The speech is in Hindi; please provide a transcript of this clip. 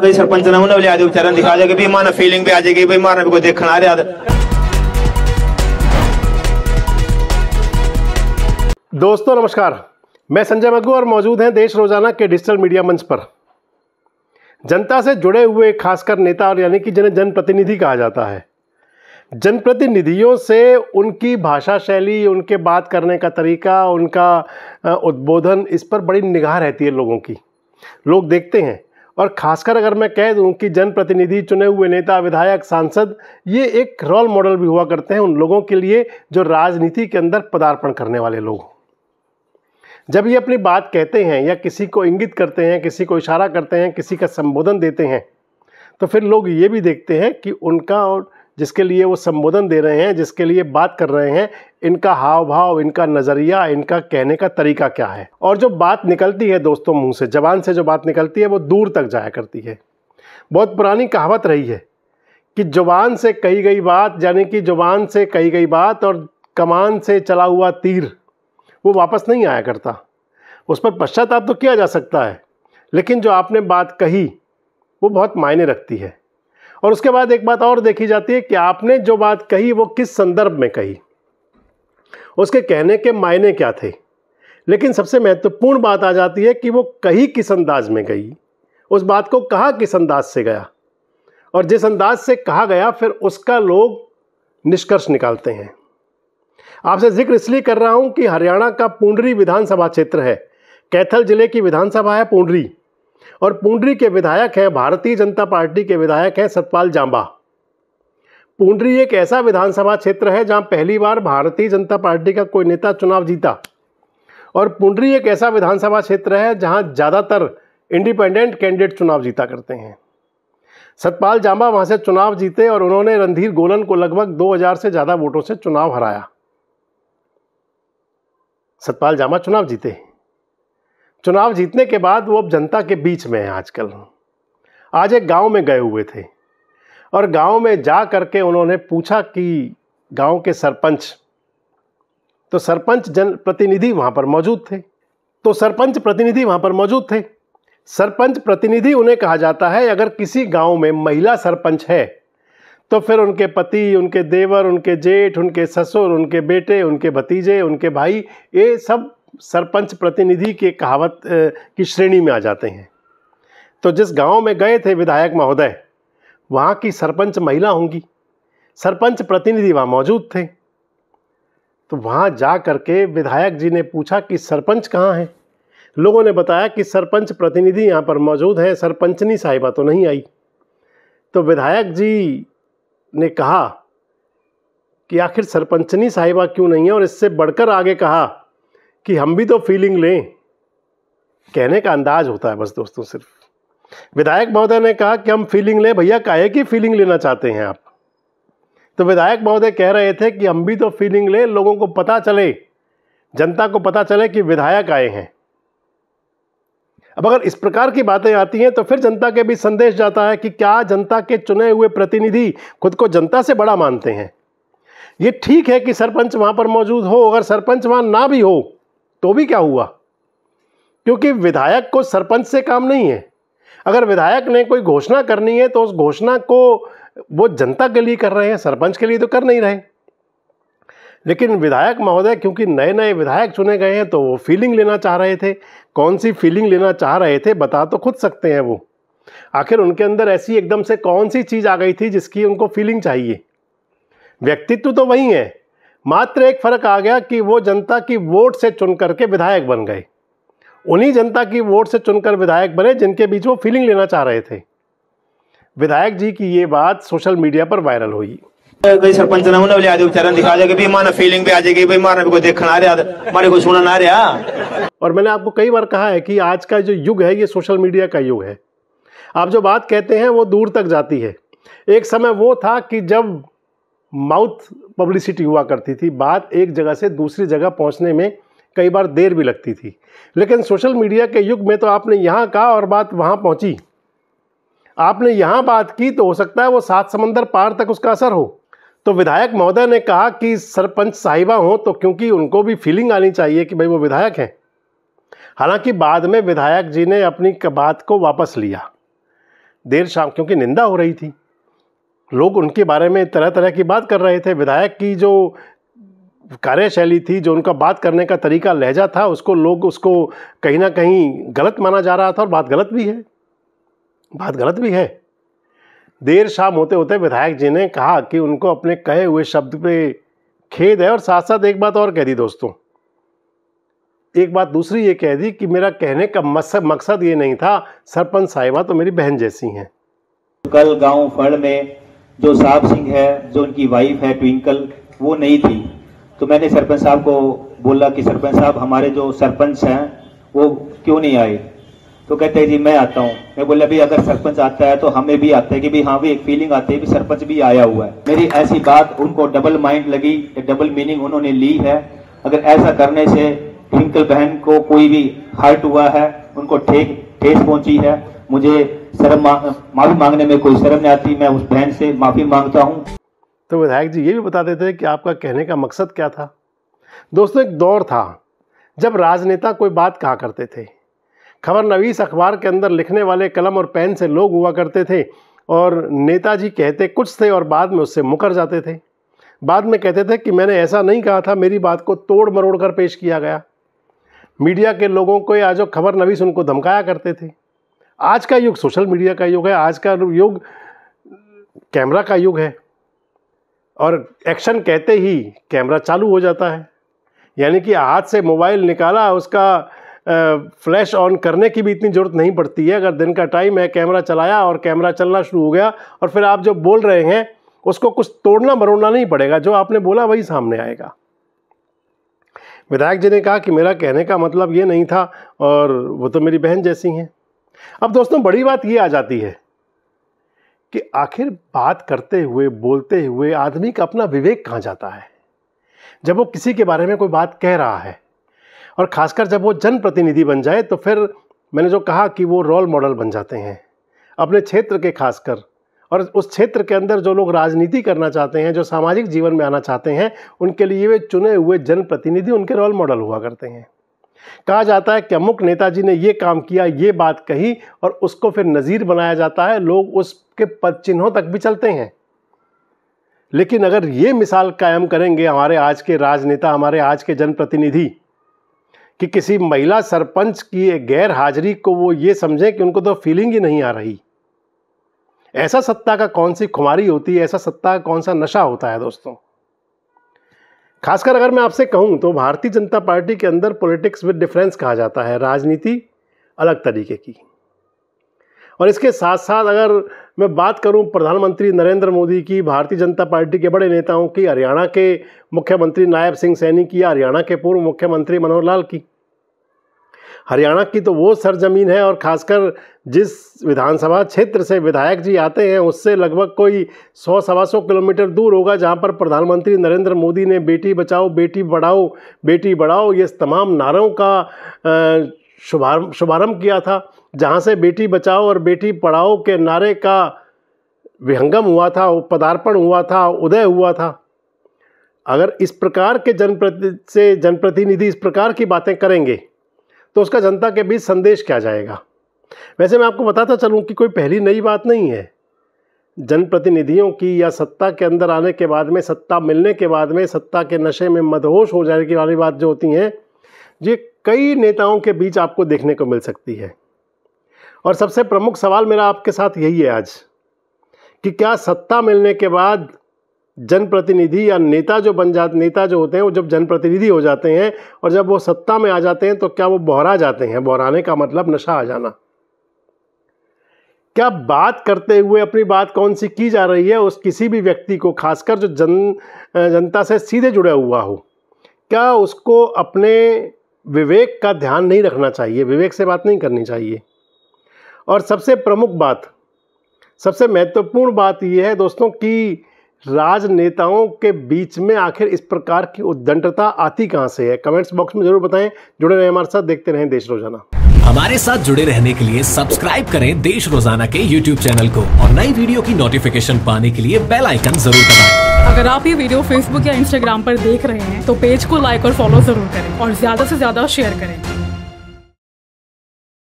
ਕੋਈ ਸਰਪੰਚ ਨਾਲ ਉਹਨਾਂ ਲਿਆ ਦੇ ਵਿਚਾਰਾਂ ਦਿਖਾ ਦੇ ਕਿ ਵੀ ਮਾਨਾ ਫੀਲਿੰਗ ਵੀ ਆ ਜਾਏਗੀ ਵੀ ਮਾਨਾ ਵੀ ਕੋਈ ਦੇਖਣ ਆ दोस्तों नमस्कार मैं संजय मग्गू और मौजूद हैं देश रोजाना के डिजिटल मीडिया मंच पर जनता से जुड़े हुए खासकर नेता और यानी कि जिन्हें जनप्रतिनिधि कहा जाता है जनप्रतिनिधियों से उनकी भाषा शैली उनके बात करने का तरीका उनका उद्बोधन इस पर बड़ी निगाह रहती है लोगों की लोग देखते हैं और खासकर अगर मैं कह दूं कि जनप्रतिनिधि चुने हुए नेता विधायक सांसद ये एक रोल मॉडल भी हुआ करते हैं उन लोगों के लिए जो राजनीति के अंदर पदार्पण करने वाले लोग जब ये अपनी बात कहते हैं या किसी को इंगित करते हैं किसी को इशारा करते हैं किसी का संबोधन देते हैं तो फिर लोग ये भी देखते हैं कि उनका और जिसके लिए वो संबोधन दे रहे हैं जिसके लिए बात कर रहे हैं इनका हाव भाव इनका नज़रिया इनका कहने का तरीका क्या है और जो बात निकलती है दोस्तों मुंह से जबान से जो बात निकलती है वो दूर तक जाया करती है बहुत पुरानी कहावत रही है कि जुबान से कही गई बात यानी कि जुबान से कही गई बात और कमान से चला हुआ तीर वो वापस नहीं आया करता उस पर पश्चाताप तो किया जा सकता है लेकिन जो आपने बात कही वो बहुत मायने रखती है और उसके बाद एक बात और देखी जाती है कि आपने जो बात कही वो किस संदर्भ में कही उसके कहने के मायने क्या थे लेकिन सबसे महत्वपूर्ण बात आ जाती है कि वो कही किस अंदाज में गई उस बात को कहा किस अंदाज से गया और जिस अंदाज से कहा गया फिर उसका लोग निष्कर्ष निकालते हैं आपसे जिक्र इसलिए कर रहा हूं कि हरियाणा का पूंडरी विधानसभा क्षेत्र है कैथल जिले की विधानसभा है पूंडरी और पुंडरी के विधायक हैं भारतीय जनता पार्टी के विधायक हैं सतपाल जांबा पुंडरी एक ऐसा विधानसभा क्षेत्र है जहां पहली बार भारतीय जनता पार्टी का कोई नेता चुनाव जीता और पुंडरी एक ऐसा विधानसभा क्षेत्र है जहां ज़्यादातर इंडिपेंडेंट कैंडिडेट चुनाव जीता करते हैं सतपाल जांबा वहां से चुनाव जीते और उन्होंने रणधीर गोलन को लगभग 2000 से ज़्यादा वोटों से चुनाव हराया सतपाल जामा चुनाव जीते चुनाव जीतने के बाद वो अब जनता के बीच में हैं आजकल आज एक गांव में गए हुए थे और गांव में जा करके उन्होंने पूछा कि गांव के सरपंच तो सरपंच जन प्रतिनिधि वहाँ पर मौजूद थे तो सरपंच प्रतिनिधि वहाँ पर मौजूद थे सरपंच प्रतिनिधि उन्हें कहा जाता है अगर किसी गांव में महिला सरपंच है तो फिर उनके पति उनके देवर उनके जेठ उनके ससुर उनके बेटे उनके भतीजे उनके भाई ये सब सरपंच प्रतिनिधि के कहावत की श्रेणी में आ जाते हैं तो जिस गांव में गए थे विधायक महोदय वहाँ की सरपंच महिला होंगी सरपंच प्रतिनिधि वहाँ मौजूद थे तो वहाँ जा करके के विधायक जी ने पूछा कि सरपंच कहाँ हैं लोगों ने बताया कि सरपंच प्रतिनिधि यहाँ पर मौजूद हैं सरपंचनी साहिबा तो नहीं आई तो विधायक जी ने कहा कि आखिर सरपंचनी साहिबा क्यों नहीं है और इससे बढ़कर आगे कहा कि हम भी तो फीलिंग लें कहने का अंदाज होता है बस दोस्तों सिर्फ विधायक महोदय ने कहा कि हम फीलिंग लें भैया काहे की फीलिंग लेना चाहते हैं आप तो विधायक महोदय कह रहे थे कि हम भी तो फीलिंग लें लोगों को पता चले जनता को पता चले कि विधायक आए हैं अब अगर इस प्रकार की बातें आती हैं तो फिर जनता के भी संदेश जाता है कि क्या जनता के चुने हुए प्रतिनिधि खुद को जनता से बड़ा मानते हैं ये ठीक है कि सरपंच वहां पर मौजूद हो अगर सरपंच वहां ना भी हो तो भी क्या हुआ क्योंकि विधायक को सरपंच से काम नहीं है अगर विधायक ने कोई घोषणा करनी है तो उस घोषणा को वो जनता के लिए कर रहे हैं सरपंच के लिए तो कर नहीं रहे लेकिन विधायक महोदय क्योंकि नए नए विधायक चुने गए हैं तो वो फीलिंग लेना चाह रहे थे कौन सी फीलिंग लेना चाह रहे थे बता तो खुद सकते हैं वो आखिर उनके अंदर ऐसी एकदम से कौन सी चीज़ आ गई थी जिसकी उनको फीलिंग चाहिए व्यक्तित्व तो वही है मात्र एक फ़र्क आ गया कि वो जनता की वोट से चुन करके विधायक बन गए उन्हीं जनता की वोट से चुनकर विधायक बने जिनके बीच वो फीलिंग लेना चाह रहे थे विधायक जी की ये बात सोशल मीडिया पर वायरल हुई ਕੋਈ ਸਰਪੰਚ ਨਾ ਉਹਨਾਂ ਲਿਆ ਦੇ ਵਿਚਾਰਨ ਦਿਖਾ ਦੇ ਕਿ पे आ जाएगी भाई ਮਾਨਾ को देखना आ ਰਿਹਾ मारे को सुनना आ रहा और मैंने आपको कई बार कहा है कि आज का जो युग है ये सोशल मीडिया का युग है आप जो बात कहते हैं वो दूर तक जाती है एक समय वो था कि जब माउथ पब्लिसिटी हुआ करती थी बात एक जगह से दूसरी जगह पहुंचने में कई बार देर भी लगती थी लेकिन सोशल मीडिया के युग में तो आपने यहाँ कहा और बात वहाँ पहुँची आपने यहाँ बात की तो हो सकता है वो सात समंदर पार तक उसका असर हो तो विधायक महोदय ने कहा कि सरपंच साहिबा हों तो क्योंकि उनको भी फीलिंग आनी चाहिए कि भाई वो विधायक हैं हालांकि बाद में विधायक जी ने अपनी बात को वापस लिया देर शाम क्योंकि निंदा हो रही थी लोग उनके बारे में तरह तरह की बात कर रहे थे विधायक की जो कार्यशैली थी जो उनका बात करने का तरीका लहजा था उसको लोग उसको कहीं ना कहीं गलत माना जा रहा था और बात गलत भी है बात गलत भी है देर शाम होते होते विधायक जी ने कहा कि उनको अपने कहे हुए शब्द पे खेद है और साथ साथ एक बात और कह दी दोस्तों एक बात दूसरी ये कह दी कि मेरा कहने का मकसद ये नहीं था सरपंच साहिबा तो मेरी बहन जैसी हैं कल गांव फड़ में जो साहब सिंह है जो उनकी वाइफ है ट्विंकल वो नहीं थी तो मैंने सरपंच साहब को बोला कि सरपंच साहब हमारे जो सरपंच हैं वो क्यों नहीं आए तो कहते हैं जी मैं आता हूँ मैं बोला भाई अगर सरपंच आता है तो हमें भी आता है कि भाई हाँ भी एक फीलिंग आती है कि सरपंच भी आया हुआ है मेरी ऐसी बात उनको डबल माइंड लगी डबल मीनिंग उन्होंने ली है अगर ऐसा करने से ट्विंकल बहन को कोई भी हर्ट हुआ है उनको ठेक ठेस पहुंची है मुझे शर्म माफी मांगने में कोई शर्म नहीं आती मैं उस बहन से माफी मांगता हूँ तो विधायक जी ये भी बताते थे कि आपका कहने का मकसद क्या था दोस्तों एक दौर था जब राजनेता कोई बात कहा करते थे खबर नवीस अखबार के अंदर लिखने वाले कलम और पेन से लोग हुआ करते थे और नेताजी कहते कुछ थे और बाद में उससे मुकर जाते थे बाद में कहते थे कि मैंने ऐसा नहीं कहा था मेरी बात को तोड़ मरोड़ कर पेश किया गया मीडिया के लोगों को या जो खबर नवीस उनको धमकाया करते थे आज का युग सोशल मीडिया का युग है आज का युग कैमरा का युग है और एक्शन कहते ही कैमरा चालू हो जाता है यानी कि हाथ से मोबाइल निकाला उसका फ्लैश ऑन करने की भी इतनी ज़रूरत नहीं पड़ती है अगर दिन का टाइम है कैमरा चलाया और कैमरा चलना शुरू हो गया और फिर आप जो बोल रहे हैं उसको कुछ तोड़ना मरोड़ना नहीं पड़ेगा जो आपने बोला वही सामने आएगा विधायक जी ने कहा कि मेरा कहने का मतलब ये नहीं था और वो तो मेरी बहन जैसी हैं अब दोस्तों बड़ी बात ये आ जाती है कि आखिर बात करते हुए बोलते हुए आदमी का अपना विवेक कहाँ जाता है जब वो किसी के बारे में कोई बात कह रहा है और ख़ासकर जब वो जनप्रतिनिधि बन जाए तो फिर मैंने जो कहा कि वो रोल मॉडल बन जाते हैं अपने क्षेत्र के खासकर और उस क्षेत्र के अंदर जो लोग राजनीति करना चाहते हैं जो सामाजिक जीवन में आना चाहते हैं उनके लिए वे चुने हुए जनप्रतिनिधि उनके रोल मॉडल हुआ करते हैं कहा जाता है कि अमुक नेताजी ने ये काम किया ये बात कही और उसको फिर नज़ीर बनाया जाता है लोग उसके पद चिन्हों तक भी चलते हैं लेकिन अगर ये मिसाल कायम करेंगे हमारे आज के राजनेता हमारे आज के जनप्रतिनिधि कि किसी महिला सरपंच की गैर हाजिरी को वो ये समझें कि उनको तो फीलिंग ही नहीं आ रही ऐसा सत्ता का कौन सी खुमारी होती है ऐसा सत्ता का कौन सा नशा होता है दोस्तों खासकर अगर मैं आपसे कहूँ तो भारतीय जनता पार्टी के अंदर पॉलिटिक्स विद डिफरेंस कहा जाता है राजनीति अलग तरीके की और इसके साथ साथ अगर मैं बात करूं प्रधानमंत्री नरेंद्र मोदी की भारतीय जनता पार्टी के बड़े नेताओं की हरियाणा के मुख्यमंत्री नायब सिंह सैनी की या हरियाणा के पूर्व मुख्यमंत्री मनोहर लाल की हरियाणा की तो वो सरजमीन है और खासकर जिस विधानसभा क्षेत्र से विधायक जी आते हैं उससे लगभग कोई सौ सवा सौ किलोमीटर दूर होगा जहां पर प्रधानमंत्री नरेंद्र मोदी ने बेटी बचाओ बेटी बढ़ाओ बेटी बढ़ाओ ये तमाम नारों का शुभारम्भ शुभारम्भ किया था जहां से बेटी बचाओ और बेटी पढ़ाओ के नारे का विहंगम हुआ था पदार्पण हुआ था उदय हुआ था अगर इस प्रकार के जनप्रति से जनप्रतिनिधि इस प्रकार की बातें करेंगे तो उसका जनता के बीच संदेश क्या जाएगा वैसे मैं आपको बताता चलूँ कि कोई पहली नई बात नहीं है जनप्रतिनिधियों की या सत्ता के अंदर आने के बाद में सत्ता मिलने के बाद में सत्ता के नशे में मदहोश हो जाने की वाली बात जो होती हैं ये कई नेताओं के बीच आपको देखने को मिल सकती है और सबसे प्रमुख सवाल मेरा आपके साथ यही है आज कि क्या सत्ता मिलने के बाद जनप्रतिनिधि या नेता जो बन जा नेता जो होते हैं वो जब जनप्रतिनिधि हो जाते हैं और जब वो सत्ता में आ जाते हैं तो क्या वो बहरा जाते हैं बहराने का मतलब नशा आ जाना क्या बात करते हुए अपनी बात कौन सी की जा रही है उस किसी भी व्यक्ति को खासकर जो जन जनता से सीधे जुड़ा हुआ हो क्या उसको अपने विवेक का ध्यान नहीं रखना चाहिए विवेक से बात नहीं करनी चाहिए और सबसे प्रमुख बात सबसे महत्वपूर्ण बात यह है दोस्तों कि राजनेताओं के बीच में आखिर इस प्रकार की उद्दंडता आती कहां से है कमेंट्स बॉक्स में जरूर बताएं जुड़े रहें हमारे साथ देखते रहें देश रोजाना हमारे साथ जुड़े रहने के लिए सब्सक्राइब करें देश रोजाना के यूट्यूब चैनल को और नई वीडियो की नोटिफिकेशन पाने के लिए बेल आइकन जरूर दबाएं। अगर आप ये वीडियो फेसबुक या इंस्टाग्राम पर देख रहे हैं तो पेज को लाइक और फॉलो जरूर करें और ज्यादा से ज्यादा शेयर करें